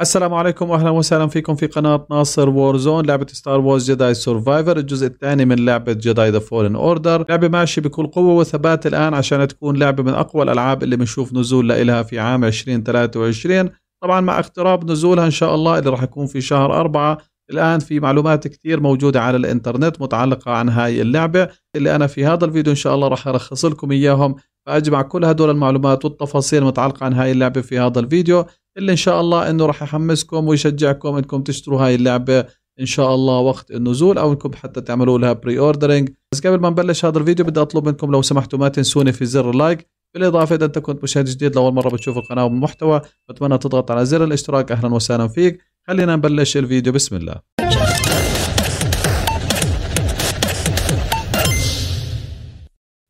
السلام عليكم واهلا وسهلا فيكم في قناه ناصر وورزون لعبه ستار وورز جداي سرفايفر الجزء الثاني من لعبه جداي ذا فولن اوردر لعبه ماشيه بكل قوه وثبات الان عشان تكون لعبه من اقوى الالعاب اللي بنشوف نزول لها في عام 2023 طبعا مع اقتراب نزولها ان شاء الله اللي راح يكون في شهر أربعة الآن في معلومات كثير موجودة على الإنترنت متعلقة عن هاي اللعبة اللي أنا في هذا الفيديو إن شاء الله راح ارخص لكم إياهم فأجمع كل هدول المعلومات والتفاصيل المتعلقة عن هاي اللعبة في هذا الفيديو اللي ان شاء الله انه راح يحمسكم ويشجعكم انكم تشتروا هاي اللعبه ان شاء الله وقت النزول او انكم حتى تعملوا لها بري اوردرينج بس قبل ما نبلش هذا الفيديو بدي اطلب منكم لو سمحتوا ما تنسوني في زر اللايك بالاضافه اذا انت كنت مشاهد جديد لاول مره بتشوف القناه والمحتوى بتمنى تضغط على زر الاشتراك اهلا وسهلا فيك خلينا نبلش الفيديو بسم الله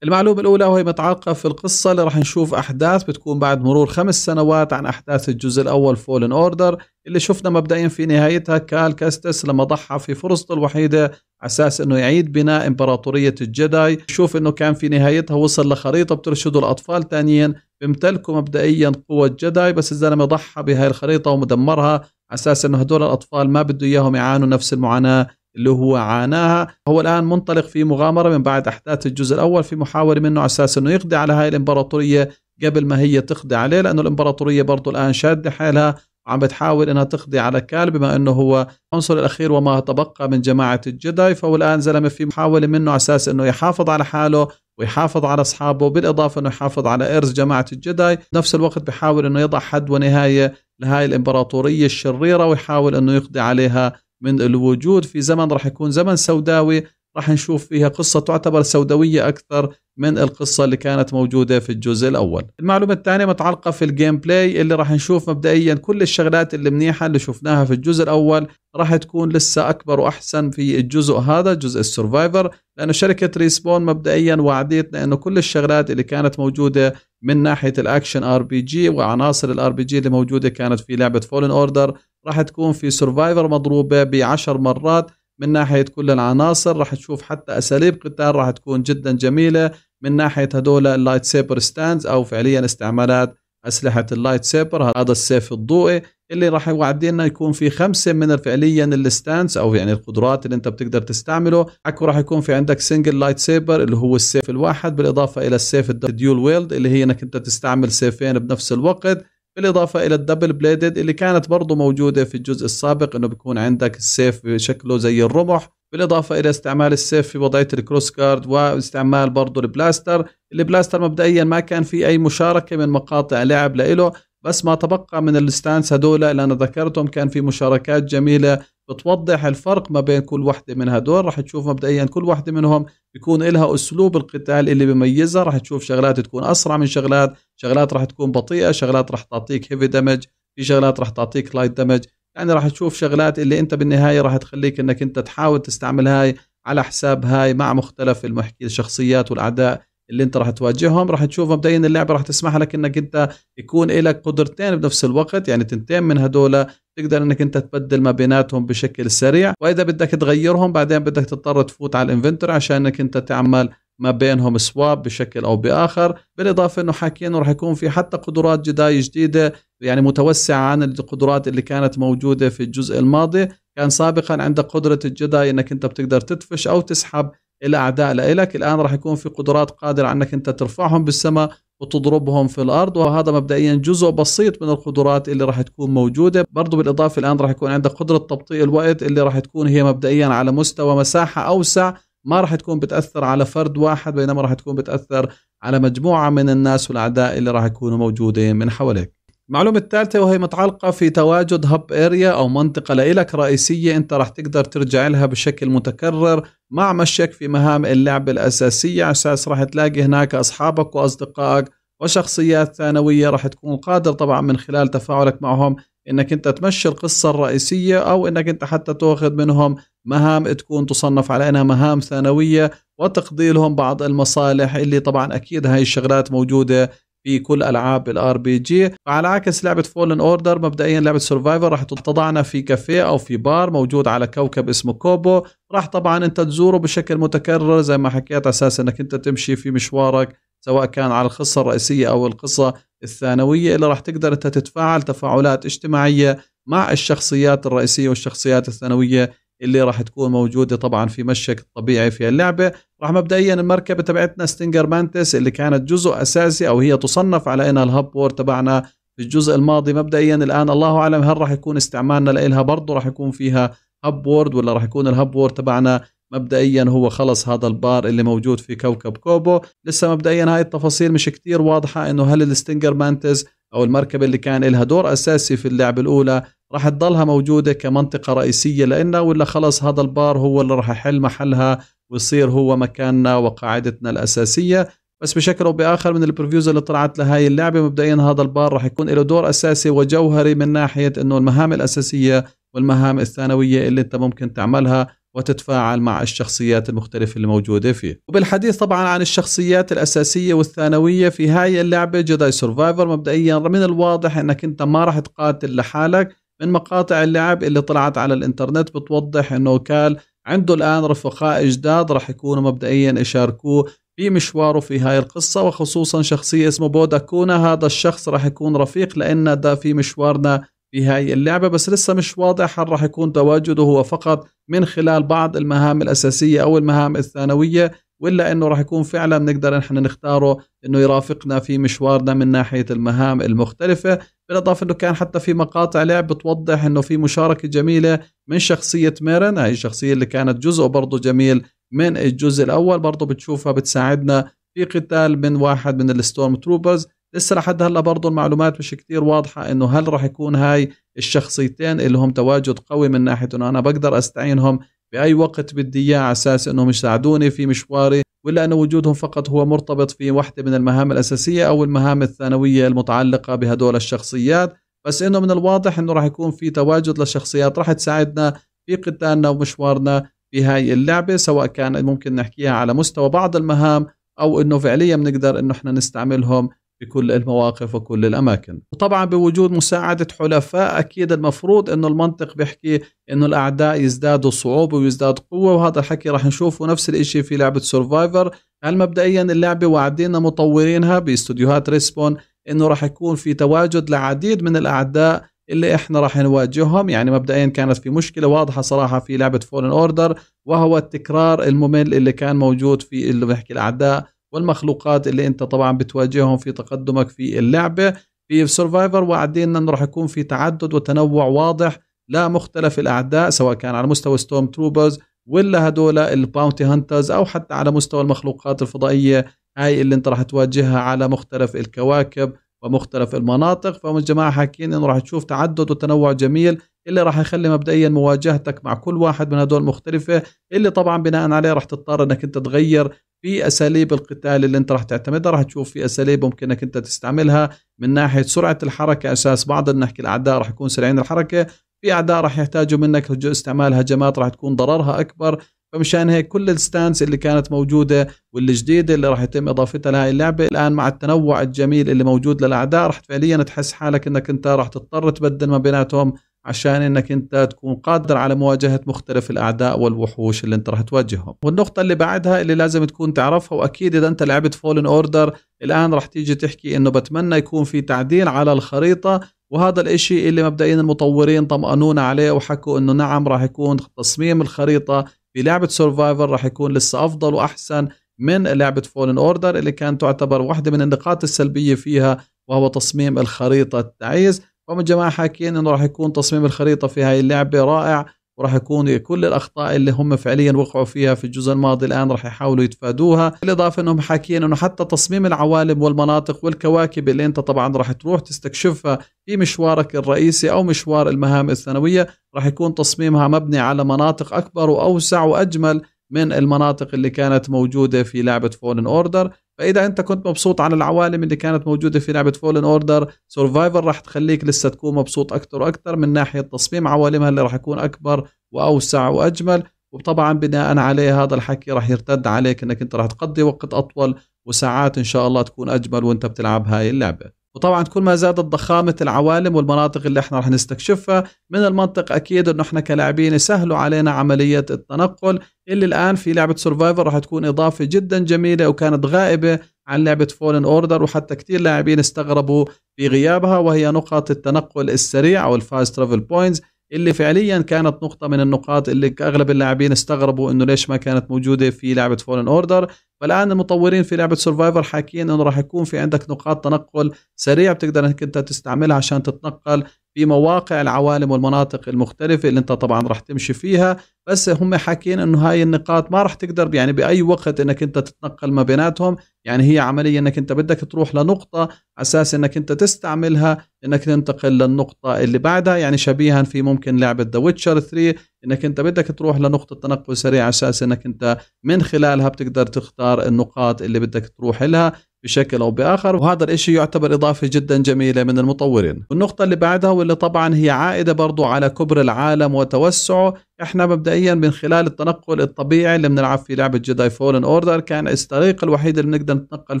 المعلومة الأولى وهي متعلقة في القصة اللي راح نشوف أحداث بتكون بعد مرور خمس سنوات عن أحداث الجزء الأول فولن أوردر اللي شفنا مبدئيا في نهايتها كال كاستس لما ضحى في فرصته الوحيدة على أساس أنه يعيد بناء إمبراطورية الجداي شوف أنه كان في نهايتها وصل لخريطة بترشده الأطفال ثانيا بيمتلكوا مبدئيا قوة جداي بس الزلمة ضحى بهاي الخريطة ومدمرها على أساس أنه هدول الأطفال ما بده إياهم يعانوا نفس المعاناة اللي هو عاناها هو الآن منطلق في مغامرة من بعد أحداث الجزء الأول في محاولة منه على أساس أنه يقضي على هاي الإمبراطورية قبل ما هي تقضي عليه لأنه الإمبراطورية برضه الآن شادة حالها وعم بتحاول انها تقضي على كال بما انه هو عنصر الاخير وما تبقى من جماعه الجداي فهو الان زلمه في محاوله منه على اساس انه يحافظ على حاله ويحافظ على اصحابه بالاضافه انه يحافظ على ارث جماعه الجداي نفس الوقت بحاول انه يضع حد ونهايه لهاي الامبراطوريه الشريره ويحاول انه يقضي عليها من الوجود في زمن راح يكون زمن سوداوي راح نشوف فيها قصة تعتبر سوداوية أكثر من القصة اللي كانت موجودة في الجزء الأول المعلومة الثانية متعلقة في الجيم بلاي اللي راح نشوف مبدئيا كل الشغلات اللي منيحة اللي شفناها في الجزء الأول راح تكون لسه أكبر وأحسن في الجزء هذا جزء السرفايفر لأنه شركة ريسبون مبدئيا وعدتنا أنه كل الشغلات اللي كانت موجودة من ناحية الأكشن ار بي جي وعناصر الار بي جي اللي موجودة كانت في لعبة فولن أوردر راح تكون في سرفايفر مضروبة بعشر مرات من ناحيه كل العناصر راح تشوف حتى اساليب قتال راح تكون جدا جميله من ناحيه هذول اللايت سيبر ستاندز او فعليا استعمالات اسلحه اللايت سيبر هذا السيف الضوئي اللي راح يوعدنا يكون في خمسه من فعليا الستانس او يعني القدرات اللي انت بتقدر تستعمله حكوا راح يكون في عندك سنجل لايت سيبر اللي هو السيف الواحد بالاضافه الى السيف الديول ويلد اللي هي انك انت تستعمل سيفين بنفس الوقت بالاضافه الى الدبل بليدد اللي كانت برضو موجوده في الجزء السابق انه بيكون عندك السيف شكله زي الرمح بالاضافه الى استعمال السيف في وضعيه الكروس كارد واستعمال برضو البلاستر البلاستر مبدئيا ما كان في اي مشاركه من مقاطع لعب لإله بس ما تبقى من الستانس هدول اللي انا ذكرتهم كان في مشاركات جميله بتوضح الفرق ما بين كل وحده من هدول رح تشوف مبدئيا كل وحده منهم بيكون لها اسلوب القتال اللي بيميزها رح تشوف شغلات تكون اسرع من شغلات شغلات رح تكون بطيئه شغلات رح تعطيك هيفي دامج في شغلات رح تعطيك لايت دامج يعني راح تشوف شغلات اللي انت بالنهايه راح تخليك انك انت تحاول تستعمل هاي على حساب هاي مع مختلف المحكي الشخصيات والاعداء اللي انت راح تواجههم راح تشوفهم مبدئيا اللعبه راح تسمح لك انك انت يكون لك قدرتين بنفس الوقت يعني تنتين من هدول تقدر انك انت تبدل ما بيناتهم بشكل سريع واذا بدك تغيرهم بعدين بدك تضطر تفوت على الانفنتور عشان انك انت تعمل ما بينهم سواب بشكل او باخر بالاضافه انه حاكيين راح يكون في حتى قدرات جداي جديده يعني متوسعه عن القدرات اللي كانت موجوده في الجزء الماضي كان سابقا عندك قدره الجداي انك انت بتقدر تدفش او تسحب الى اعداء لك الان راح يكون في قدرات قادره انك انت ترفعهم بالسماء وتضربهم في الارض وهذا مبدئيا جزء بسيط من القدرات اللي راح تكون موجوده برضه بالاضافه الان راح يكون عندك قدره تبطيء الوقت اللي راح تكون هي مبدئيا على مستوى مساحه اوسع ما راح تكون بتاثر على فرد واحد بينما راح تكون بتاثر على مجموعه من الناس والاعداء اللي راح يكونوا موجودين من حواليك المعلومة الثالثة وهي متعلقة في تواجد هب اريا او منطقة لإلك رئيسية انت راح تقدر ترجع لها بشكل متكرر مع مشيك في مهام اللعبة الأساسية على اساس راح تلاقي هناك اصحابك واصدقائك وشخصيات ثانوية راح تكون قادر طبعا من خلال تفاعلك معهم انك انت تمشي القصة الرئيسية او انك انت حتى تاخذ منهم مهام تكون تصنف على انها مهام ثانوية وتقضي لهم بعض المصالح اللي طبعا اكيد هاي الشغلات موجودة في كل العاب الار بي جي على عكس لعبه فولن اوردر مبدئيا لعبه سرفايفر راح تضعنا في كافيه او في بار موجود على كوكب اسمه كوبو راح طبعا انت تزوره بشكل متكرر زي ما حكيت على اساس انك انت تمشي في مشوارك سواء كان على القصه الرئيسيه او القصه الثانويه اللي راح تقدر انت تتفاعل تفاعلات اجتماعيه مع الشخصيات الرئيسيه والشخصيات الثانويه اللي راح تكون موجوده طبعا في مشك الطبيعي في اللعبه راح مبدئيا المركبه تبعتنا ستينجر مانتس اللي كانت جزء اساسي او هي تصنف على انها الهب وور تبعنا في الجزء الماضي مبدئيا الان الله اعلم هل راح يكون استعمالنا لها برضه راح يكون فيها هب وورد ولا راح يكون الهب وورد تبعنا مبدئيا هو خلص هذا البار اللي موجود في كوكب كوبو لسه مبدئيا هاي التفاصيل مش كتير واضحة انه هل الستينجر مانتز او المركبة اللي كان لها دور اساسي في اللعبة الاولى راح تضلها موجوده كمنطقه رئيسيه لنا ولا خلص هذا البار هو اللي راح يحل محلها ويصير هو مكاننا وقاعدتنا الاساسيه بس بشكل او باخر من البريفيوز اللي طلعت لهاي اللعبه مبدئيا هذا البار راح يكون له دور اساسي وجوهري من ناحيه انه المهام الاساسيه والمهام الثانويه اللي انت ممكن تعملها وتتفاعل مع الشخصيات المختلفة اللي موجودة فيه وبالحديث طبعا عن الشخصيات الأساسية والثانوية في هاي اللعبة جداي سورفايفر مبدئيا من الواضح أنك أنت ما راح تقاتل لحالك من مقاطع اللعب اللي طلعت على الانترنت بتوضح انه كال عنده الان رفقاء جداد راح يكونوا مبدئيا يشاركوه في مشواره في هاي القصة وخصوصا شخصية اسمه بودا كونا هذا الشخص راح يكون رفيق لأن ده في مشوارنا في هاي اللعبة بس لسه مش واضح هل راح يكون تواجده هو فقط من خلال بعض المهام الأساسية أو المهام الثانوية ولا انه راح يكون فعلا بنقدر نحن نختاره انه يرافقنا في مشوارنا من ناحيه المهام المختلفه بالاضافه انه كان حتى في مقاطع لعب بتوضح انه في مشاركه جميله من شخصيه ميرن هي الشخصيه اللي كانت جزء برضه جميل من الجزء الاول برضه بتشوفها بتساعدنا في قتال من واحد من الستورم تروبرز لسه لحد هلا برضه المعلومات مش كتير واضحه انه هل راح يكون هاي الشخصيتين اللي هم تواجد قوي من ناحيه انه انا بقدر استعينهم باي وقت بدي اياه على اساس انهم يساعدوني في مشواري ولا ان وجودهم فقط هو مرتبط في واحده من المهام الاساسيه او المهام الثانويه المتعلقه بهدول الشخصيات بس انه من الواضح انه راح يكون في تواجد لشخصيات راح تساعدنا في قتالنا ومشوارنا في هاي اللعبه سواء كان ممكن نحكيها على مستوى بعض المهام او انه فعليا بنقدر انه احنا نستعملهم في كل المواقف وكل الاماكن وطبعا بوجود مساعده حلفاء اكيد المفروض انه المنطق بيحكي انه الاعداء يزدادوا صعوبه ويزداد قوه وهذا الحكي راح نشوفه نفس الشيء في لعبه سرفايفر هل مبدئيا اللعبه واعدين مطورينها باستوديوهات ريسبون انه راح يكون في تواجد لعديد من الاعداء اللي احنا راح نواجههم يعني مبدئيا كانت في مشكله واضحه صراحه في لعبه فولن اوردر وهو التكرار الممل اللي كان موجود في اللي بيحكي الاعداء والمخلوقات اللي انت طبعا بتواجههم في تقدمك في اللعبه في سرفايفر وعدين انه راح يكون في تعدد وتنوع واضح لا مختلف الاعداء سواء كان على مستوى ستورم تروبرز ولا هدول الباونتي هانترز او حتى على مستوى المخلوقات الفضائيه هاي اللي انت راح تواجهها على مختلف الكواكب ومختلف المناطق فهم الجماعة حاكين أنه راح تشوف تعدد وتنوع جميل اللي راح يخلي مبدئيا مواجهتك مع كل واحد من هدول مختلفة اللي طبعا بناء عليه راح تضطر أنك أنت تغير في أساليب القتال اللي أنت راح تعتمدها راح تشوف في أساليب ممكن أنك أنت تستعملها من ناحية سرعة الحركة أساس بعض نحكي الأعداء راح يكون سريعين الحركة في أعداء راح يحتاجوا منك استعمال هجمات راح تكون ضررها أكبر فمشان هيك كل الستانس اللي كانت موجوده والجديده اللي راح يتم اضافتها لهي اللعبه الان مع التنوع الجميل اللي موجود للاعداء راح فعليا تحس حالك انك انت راح تضطر تبدل ما بيناتهم عشان انك انت تكون قادر على مواجهه مختلف الاعداء والوحوش اللي انت راح تواجههم والنقطه اللي بعدها اللي لازم تكون تعرفها واكيد اذا انت لعبت فولن اوردر الان راح تيجي تحكي انه بتمنى يكون في تعديل على الخريطه وهذا الاشي اللي مبدئيا المطورين طمأنونا عليه وحكوا انه نعم راح يكون تصميم الخريطة في لعبه سرفايفر راح يكون لسه افضل واحسن من لعبه فولن اوردر اللي كانت تعتبر واحده من النقاط السلبيه فيها وهو تصميم الخريطه التعيس فهم الجماعه حاكيين انه راح يكون تصميم الخريطه في هاي اللعبه رائع وراح يكون كل الاخطاء اللي هم فعليا وقعوا فيها في الجزء الماضي الان راح يحاولوا يتفادوها بالاضافه انهم حاكيين انه حتى تصميم العوالم والمناطق والكواكب اللي انت طبعا راح تروح تستكشفها في مشوارك الرئيسي او مشوار المهام الثانويه راح يكون تصميمها مبني على مناطق اكبر واوسع واجمل من المناطق اللي كانت موجوده في لعبه فولن اوردر فاذا انت كنت مبسوط على العوالم اللي كانت موجوده في لعبه فولن اوردر سورفايفر راح تخليك لسه تكون مبسوط اكثر واكثر من ناحيه تصميم عوالمها اللي راح يكون اكبر واوسع واجمل وطبعا بناء عليه هذا الحكي راح يرتد عليك انك انت راح تقضي وقت اطول وساعات ان شاء الله تكون اجمل وانت بتلعب هاي اللعبه وطبعا كل ما زادت ضخامه العوالم والمناطق اللي احنا رح نستكشفها من المنطق اكيد انه احنا كلاعبين يسهلوا علينا عمليه التنقل اللي الان في لعبه سرفايفر رح تكون اضافه جدا جميله وكانت غائبه عن لعبه فولن اوردر وحتى كثير لاعبين استغربوا بغيابها وهي نقط التنقل السريع او الفاست ترافل بوينتس اللي فعليا كانت نقطة من النقاط اللي أغلب اللاعبين استغربوا إنه ليش ما كانت موجودة في لعبة فولن أوردر فالآن المطورين في لعبة سرفايفر حاكيين إنه راح يكون في عندك نقاط تنقل سريع بتقدر إنك أنت تستعملها عشان تتنقل في مواقع العوالم والمناطق المختلفة اللي انت طبعا راح تمشي فيها بس هم حاكين انه هاي النقاط ما راح تقدر يعني باي وقت انك انت تتنقل ما بيناتهم يعني هي عملية انك انت بدك تروح لنقطة اساس انك انت تستعملها انك تنتقل للنقطة اللي بعدها يعني شبيها في ممكن لعبة ذا ويتشر 3 انك انت بدك تروح لنقطة تنقل سريع اساس انك انت من خلالها بتقدر تختار النقاط اللي بدك تروح لها بشكل او باخر وهذا الاشي يعتبر اضافه جدا جميله من المطورين والنقطه اللي بعدها واللي طبعا هي عائده برضو على كبر العالم وتوسعه احنا مبدئيا من خلال التنقل الطبيعي اللي بنلعب في لعبه جداي فولن اوردر كان الطريقه الوحيده اللي بنقدر نتنقل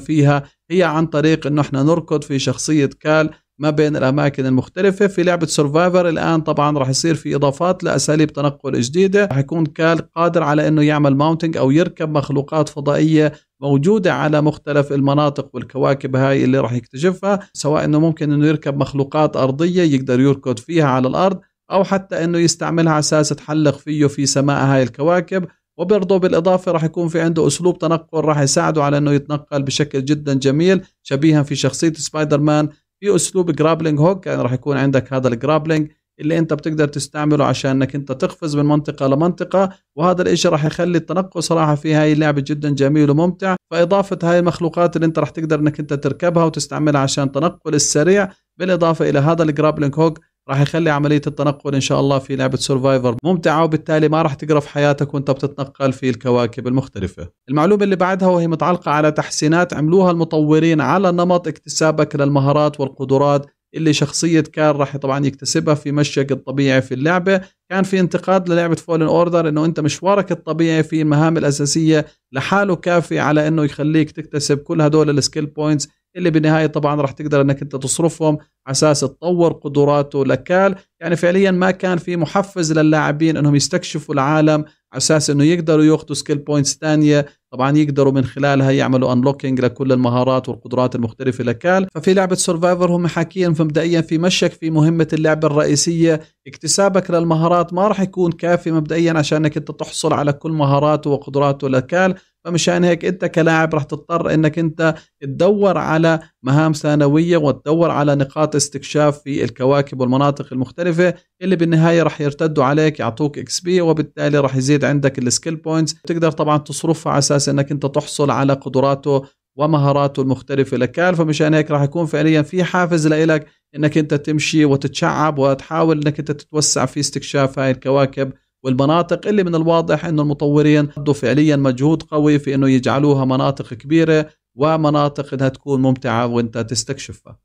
فيها هي عن طريق انه احنا نركض في شخصيه كال ما بين الاماكن المختلفه في لعبه سرفايفر الان طبعا راح يصير في اضافات لاساليب تنقل جديده راح يكون كال قادر على انه يعمل ماونتنج او يركب مخلوقات فضائيه موجودة على مختلف المناطق والكواكب هاي اللي راح يكتشفها سواء أنه ممكن أنه يركب مخلوقات أرضية يقدر يركض فيها على الأرض أو حتى أنه يستعملها على أساس تحلق فيه في سماء هاي الكواكب وبرضه بالإضافة راح يكون في عنده أسلوب تنقل راح يساعده على أنه يتنقل بشكل جدا جميل شبيها في شخصية سبايدر مان في أسلوب جرابلينج هوك يعني راح يكون عندك هذا الجرابلينج اللي انت بتقدر تستعمله عشان انك انت تقفز من منطقه لمنطقه وهذا الاشي راح يخلي التنقل صراحه في هاي اللعبه جدا جميل وممتع فاضافه هاي المخلوقات اللي انت راح تقدر انك انت تركبها وتستعملها عشان تنقل السريع بالاضافه الى هذا الجرابلينج هوك راح يخلي عملية التنقل إن شاء الله في لعبة سرفايفر ممتعة وبالتالي ما راح تقرف حياتك وانت بتتنقل في الكواكب المختلفة المعلومة اللي بعدها وهي متعلقة على تحسينات عملوها المطورين على نمط اكتسابك للمهارات والقدرات اللي شخصيه كار راح طبعا يكتسبها في مشيك الطبيعي في اللعبه كان في انتقاد للعبه فولن اوردر انه انت مشوارك الطبيعي في المهام الاساسيه لحاله كافي على انه يخليك تكتسب كل هدول السكيل بوينتس اللي بالنهايه طبعا راح تقدر انك انت تصرفهم على اساس تطور قدراته لكال يعني فعليا ما كان في محفز للاعبين انهم يستكشفوا العالم على اساس انه يقدروا ياخذوا سكيل بوينتس ثانيه طبعا يقدروا من خلالها يعملوا انلوكينج لكل المهارات والقدرات المختلفه لكال ففي لعبه سرفايفر هم حاكيين فمبدئيا في مشك في مهمه اللعبه الرئيسيه اكتسابك للمهارات ما راح يكون كافي مبدئيا عشان انك انت تحصل على كل مهاراته وقدراته لكال فمشان هيك انت كلاعب راح تضطر انك انت تدور على مهام ثانويه وتدور على نقاط استكشاف في الكواكب والمناطق المختلفه اللي بالنهايه راح يرتدوا عليك يعطوك اكس بي وبالتالي راح يزيد عندك السكيل بوينتس تقدر طبعا تصرفها على اساس اساس انك انت تحصل على قدراته ومهاراته المختلفة لك فمشان هيك راح يكون فعليا في حافز لإلك انك انت تمشي وتتشعب وتحاول انك انت تتوسع في استكشاف هاي الكواكب والمناطق اللي من الواضح انه المطورين ردوا فعليا مجهود قوي في انه يجعلوها مناطق كبيرة ومناطق انها تكون ممتعة وانت تستكشفها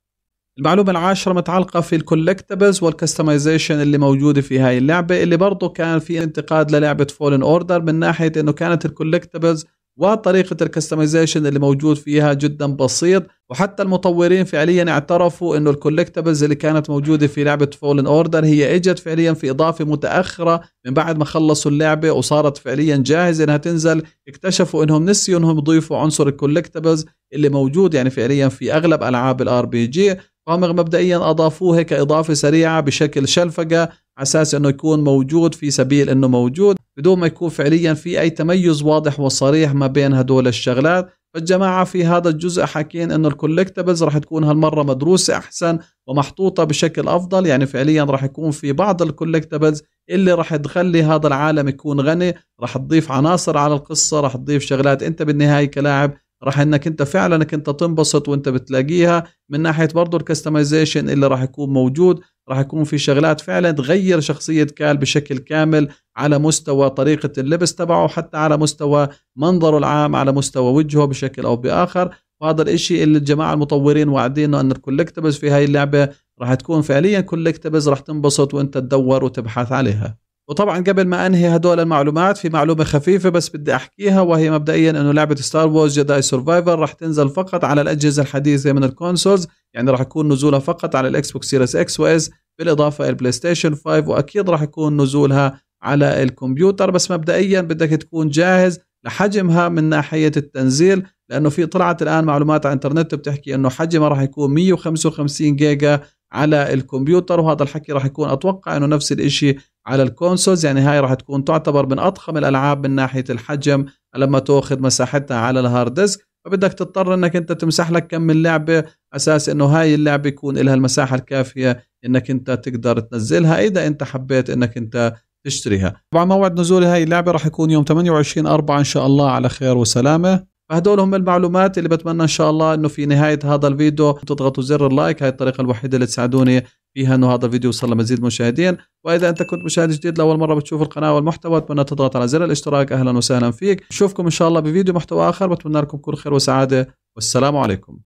المعلومة العاشرة متعلقة في الكولكتبلز والكستمايزيشن اللي موجودة في هاي اللعبة اللي برضه كان في انتقاد للعبة فولن اوردر من ناحية انه كانت الكولكتبلز وطريقة الكستمايزيشن اللي موجود فيها جدا بسيط وحتى المطورين فعليا اعترفوا انه الكولكتبلز اللي كانت موجودة في لعبة فولن اوردر هي اجت فعليا في اضافة متأخرة من بعد ما خلصوا اللعبة وصارت فعليا جاهزة انها تنزل اكتشفوا انهم نسيوا انهم يضيفوا عنصر الكولكتبلز اللي موجود يعني فعليا في اغلب العاب الار بي جي فهم مبدئيا اضافوه هيك اضافه سريعه بشكل شلفقه على اساس انه يكون موجود في سبيل انه موجود بدون ما يكون فعليا في اي تميز واضح وصريح ما بين هدول الشغلات فالجماعة في هذا الجزء حاكين انه الكولكتبلز رح تكون هالمرة مدروسة احسن ومحطوطة بشكل افضل يعني فعليا رح يكون في بعض الكولكتبلز اللي رح تخلي هذا العالم يكون غني رح تضيف عناصر على القصة رح تضيف شغلات انت بالنهاية كلاعب راح انك انت فعلا انك انت تنبسط وانت بتلاقيها من ناحيه برضه الكستمايزيشن اللي راح يكون موجود راح يكون في شغلات فعلا تغير شخصية كال بشكل كامل على مستوى طريقة اللبس تبعه حتى على مستوى منظره العام على مستوى وجهه بشكل أو بآخر وهذا الإشي اللي الجماعة المطورين واعدين أن الكولكتبلز في هاي اللعبة راح تكون فعليا كولكتبلز راح تنبسط وانت تدور وتبحث عليها وطبعا قبل ما انهي هدول المعلومات في معلومه خفيفه بس بدي احكيها وهي مبدئيا انه لعبه ستار وورز جداي سرفايفر راح تنزل فقط على الاجهزه الحديثه من الكونسولز يعني راح يكون نزولها فقط على الاكس بوكس سيريس اكس واز بالاضافه الى البلاي ستيشن 5 واكيد راح يكون نزولها على الكمبيوتر بس مبدئيا بدك تكون جاهز لحجمها من ناحيه التنزيل لانه في طلعت الان معلومات على الانترنت بتحكي انه حجمها راح يكون 155 جيجا على الكمبيوتر وهذا الحكي راح يكون اتوقع انه نفس الشيء على الكونسولز يعني هاي راح تكون تعتبر من اضخم الالعاب من ناحيه الحجم لما تاخذ مساحتها على الهارد ديسك فبدك تضطر انك انت تمسح لك كم من لعبه اساس انه هاي اللعبه يكون لها المساحه الكافيه انك انت تقدر تنزلها اذا انت حبيت انك انت تشتريها طبعا موعد نزول هاي اللعبه راح يكون يوم 28 4 ان شاء الله على خير وسلامه فهدول هم المعلومات اللي بتمنى ان شاء الله انه في نهايه هذا الفيديو تضغطوا زر اللايك هاي الطريقه الوحيده اللي تساعدوني فيها انه هذا الفيديو يوصل لمزيد مشاهدين واذا انت كنت مشاهد جديد لاول مره بتشوف القناه والمحتوى اتمنى تضغط على زر الاشتراك اهلا وسهلا فيك نشوفكم ان شاء الله بفيديو محتوى اخر بتمنى لكم كل خير وسعاده والسلام عليكم